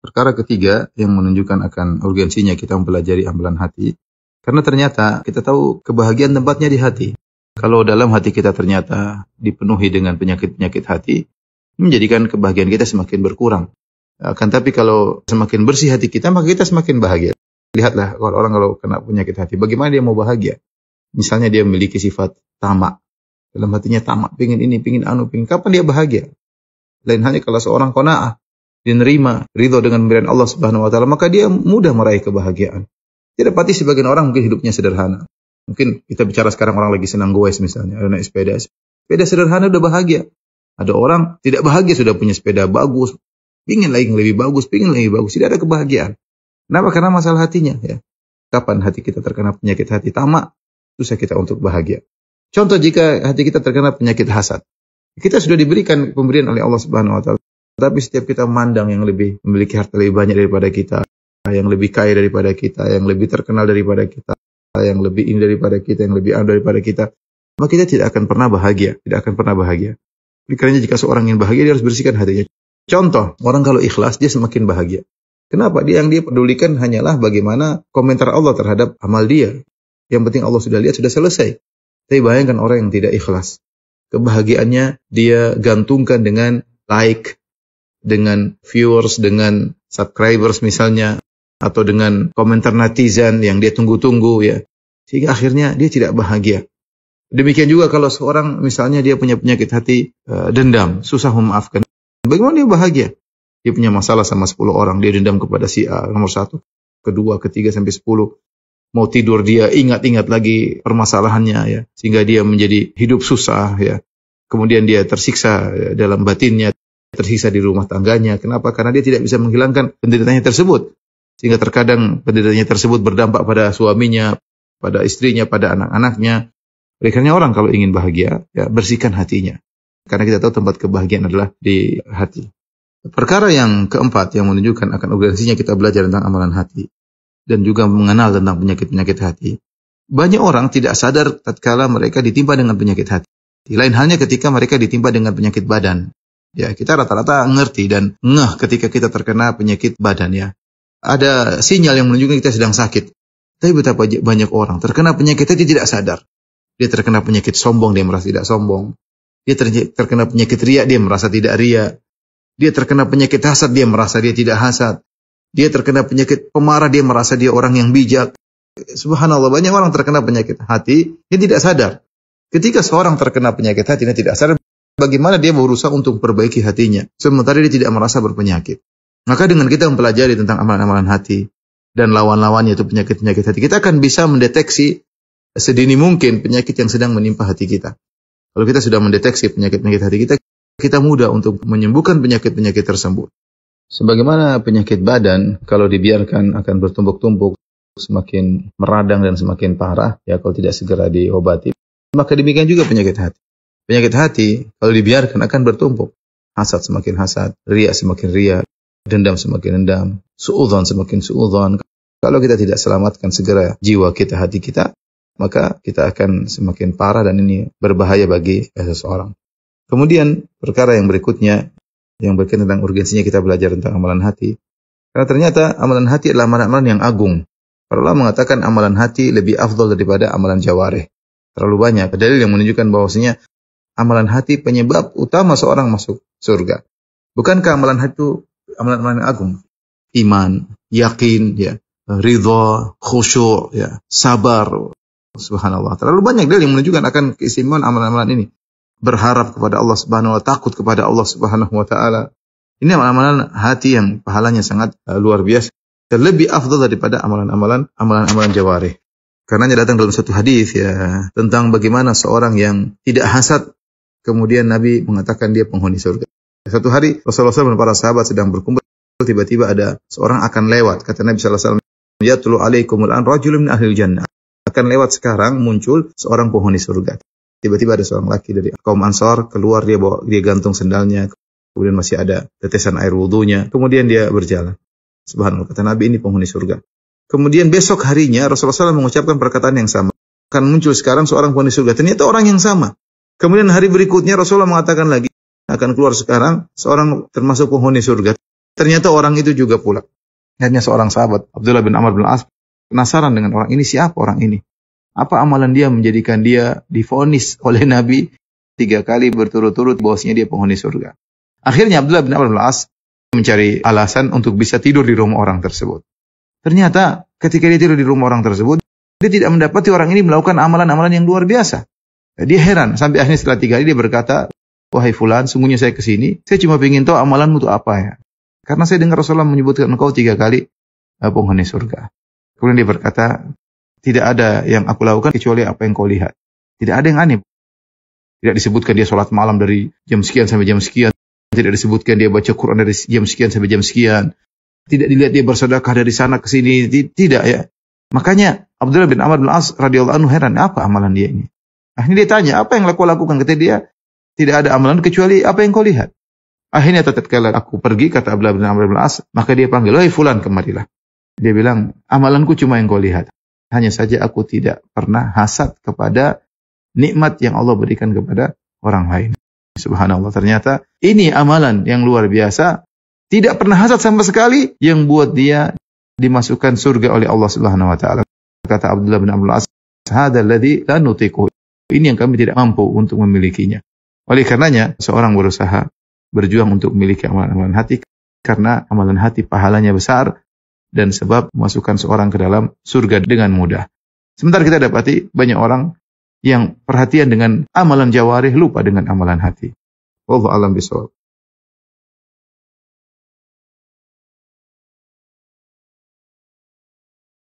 Perkara ketiga yang menunjukkan akan urgensinya kita mempelajari amalan hati, karena ternyata kita tahu kebahagiaan tempatnya di hati. Kalau dalam hati kita ternyata dipenuhi dengan penyakit-penyakit hati, menjadikan kebahagiaan kita semakin berkurang. Akan tapi kalau semakin bersih hati kita, maka kita semakin bahagia. Lihatlah orang kalau kena penyakit hati, bagaimana dia mau bahagia? Misalnya dia memiliki sifat tamak. Dalam hatinya tamak, pingin ini, pingin anu, pingin. Kapan dia bahagia? Lain hanya kalau seorang kona'ah, dinerima ridho dengan pemberian Allah Subhanahu wa taala, maka dia mudah meraih kebahagiaan. Tidak pasti sebagian orang mungkin hidupnya sederhana. Mungkin kita bicara sekarang orang lagi senang goes misalnya, ada naik sepeda. Sepeda sederhana udah bahagia. Ada orang tidak bahagia sudah punya sepeda bagus, pingin lagi yang lebih bagus, pingin lagi bagus, tidak ada kebahagiaan. Kenapa? Karena masalah hatinya ya. Kapan hati kita terkena penyakit hati tamak, susah kita untuk bahagia. Contoh jika hati kita terkena penyakit hasad. Kita sudah diberikan pemberian oleh Allah Subhanahu wa taala tapi setiap kita memandang yang lebih memiliki harta lebih banyak daripada kita, yang lebih kaya daripada kita, yang lebih terkenal daripada kita, yang lebih ini daripada kita, yang lebih ada anu daripada kita, maka kita tidak akan pernah bahagia, tidak akan pernah bahagia. Karena jika seorang ingin bahagia, dia harus bersihkan hatinya. Contoh, orang kalau ikhlas, dia semakin bahagia. Kenapa? Dia yang dia pedulikan hanyalah bagaimana komentar Allah terhadap amal dia. Yang penting Allah sudah lihat, sudah selesai. Tapi bayangkan orang yang tidak ikhlas. Kebahagiaannya dia gantungkan dengan like, dengan viewers, dengan subscribers misalnya, atau dengan komentar netizen yang dia tunggu-tunggu ya. Sehingga akhirnya dia tidak bahagia. Demikian juga kalau seorang misalnya dia punya penyakit hati e, dendam, susah memaafkan. Bagaimana dia bahagia? Dia punya masalah sama 10 orang, dia dendam kepada si A nomor satu, kedua, ketiga sampai 10 mau tidur dia ingat-ingat lagi permasalahannya ya sehingga dia menjadi hidup susah ya kemudian dia tersiksa ya, dalam batinnya tersisa di rumah tangganya. Kenapa? Karena dia tidak bisa menghilangkan penderitanya tersebut. Sehingga terkadang penderitanya tersebut berdampak pada suaminya, pada istrinya, pada anak-anaknya. Rekannya orang kalau ingin bahagia, ya bersihkan hatinya. Karena kita tahu tempat kebahagiaan adalah di hati. Perkara yang keempat yang menunjukkan akan urgensinya kita belajar tentang amalan hati dan juga mengenal tentang penyakit-penyakit hati. Banyak orang tidak sadar tatkala mereka ditimpa dengan penyakit hati. Lain halnya ketika mereka ditimpa dengan penyakit badan. Ya, kita rata-rata ngerti dan ngeh ketika kita terkena penyakit badan ya. Ada sinyal yang menunjukkan kita sedang sakit. Tapi betapa banyak orang terkena penyakitnya dia tidak sadar. Dia terkena penyakit sombong, dia merasa tidak sombong. Dia terkena penyakit riak, dia merasa tidak riak. Dia terkena penyakit hasad, dia merasa dia tidak hasad. Dia terkena penyakit pemarah, dia merasa dia orang yang bijak. Subhanallah, banyak orang terkena penyakit hati, dia tidak sadar. Ketika seorang terkena penyakit hati dia tidak sadar, bagaimana dia berusaha untuk perbaiki hatinya sementara dia tidak merasa berpenyakit. Maka dengan kita mempelajari tentang amalan-amalan hati dan lawan-lawannya itu penyakit-penyakit hati, kita akan bisa mendeteksi sedini mungkin penyakit yang sedang menimpa hati kita. Kalau kita sudah mendeteksi penyakit-penyakit hati kita, kita mudah untuk menyembuhkan penyakit-penyakit tersebut. Sebagaimana penyakit badan kalau dibiarkan akan bertumpuk-tumpuk, semakin meradang dan semakin parah ya kalau tidak segera diobati. Maka demikian juga penyakit hati. Penyakit hati kalau dibiarkan akan bertumpuk. Hasad semakin hasad, ria semakin ria, dendam semakin dendam, suudzon semakin suudzon. Kalau kita tidak selamatkan segera jiwa kita, hati kita, maka kita akan semakin parah dan ini berbahaya bagi seseorang. Kemudian perkara yang berikutnya yang berkaitan tentang urgensinya kita belajar tentang amalan hati. Karena ternyata amalan hati adalah amalan-amalan yang agung. Allah mengatakan amalan hati lebih afdol daripada amalan jawareh. Terlalu banyak. Dalil yang menunjukkan bahwasanya amalan hati penyebab utama seorang masuk surga. Bukankah amalan hati itu amalan-amalan agung? Iman, yakin, ya, ridho, khusyuk, ya, sabar. Subhanallah. Terlalu banyak dalil yang menunjukkan akan keistimewaan amalan-amalan ini. Berharap kepada Allah Subhanahu wa takut kepada Allah Subhanahu wa taala. Ini amalan-amalan hati yang pahalanya sangat uh, luar biasa. terlebih afdal daripada amalan-amalan amalan-amalan jawari karena datang dalam satu hadis ya tentang bagaimana seorang yang tidak hasad Kemudian Nabi mengatakan dia penghuni surga. Satu hari Rasulullah SAW dan para sahabat sedang berkumpul, tiba-tiba ada seorang akan lewat. Kata Nabi SAW, Ya tulu alaikumul an rajulun ahli jannah. Akan lewat sekarang muncul seorang penghuni surga. Tiba-tiba ada seorang laki dari kaum Ansar keluar dia bawa dia gantung sendalnya, kemudian masih ada tetesan air wudhunya, kemudian dia berjalan. Subhanallah kata Nabi ini penghuni surga. Kemudian besok harinya Rasulullah SAW mengucapkan perkataan yang sama. Akan muncul sekarang seorang penghuni surga. Ternyata orang yang sama. Kemudian hari berikutnya Rasulullah mengatakan lagi akan keluar sekarang seorang termasuk penghuni surga. Ternyata orang itu juga pula. Hanya seorang sahabat Abdullah bin Amr bin As penasaran dengan orang ini siapa orang ini. Apa amalan dia menjadikan dia difonis oleh Nabi tiga kali berturut-turut bahwasanya dia penghuni surga. Akhirnya Abdullah bin Amr bin As mencari alasan untuk bisa tidur di rumah orang tersebut. Ternyata ketika dia tidur di rumah orang tersebut, dia tidak mendapati orang ini melakukan amalan-amalan yang luar biasa. Dia heran sampai akhirnya setelah tiga hari dia berkata, wahai fulan, sungguhnya saya ke sini, saya cuma ingin tahu amalanmu itu apa ya. Karena saya dengar Rasulullah menyebutkan engkau tiga kali eh, penghuni surga. Kemudian dia berkata, tidak ada yang aku lakukan kecuali apa yang kau lihat. Tidak ada yang aneh. Tidak disebutkan dia sholat malam dari jam sekian sampai jam sekian. Tidak disebutkan dia baca Quran dari jam sekian sampai jam sekian. Tidak dilihat dia bersedekah dari sana ke sini. Tidak ya. Makanya Abdullah bin Ahmad bin As radhiyallahu anhu heran apa amalan dia ini. Akhirnya dia tanya, apa yang aku lakukan? Kata dia, tidak ada amalan kecuali apa yang kau lihat. Akhirnya tetap kala aku pergi kata Abdullah bin Amr bin As, maka dia panggil, "Wahai fulan, kemarilah." Dia bilang, "Amalanku cuma yang kau lihat. Hanya saja aku tidak pernah hasad kepada nikmat yang Allah berikan kepada orang lain." Subhanallah, ternyata ini amalan yang luar biasa, tidak pernah hasad sama sekali yang buat dia dimasukkan surga oleh Allah Subhanahu wa taala. Kata Abdullah bin Amr bin As, "Hadzal ladzi la ini yang kami tidak mampu untuk memilikinya. Oleh karenanya, seorang berusaha berjuang untuk memiliki amalan-amalan hati karena amalan hati pahalanya besar dan sebab memasukkan seorang ke dalam surga dengan mudah. Sementara kita dapati banyak orang yang perhatian dengan amalan jawarih lupa dengan amalan hati. Allah alam bisawab.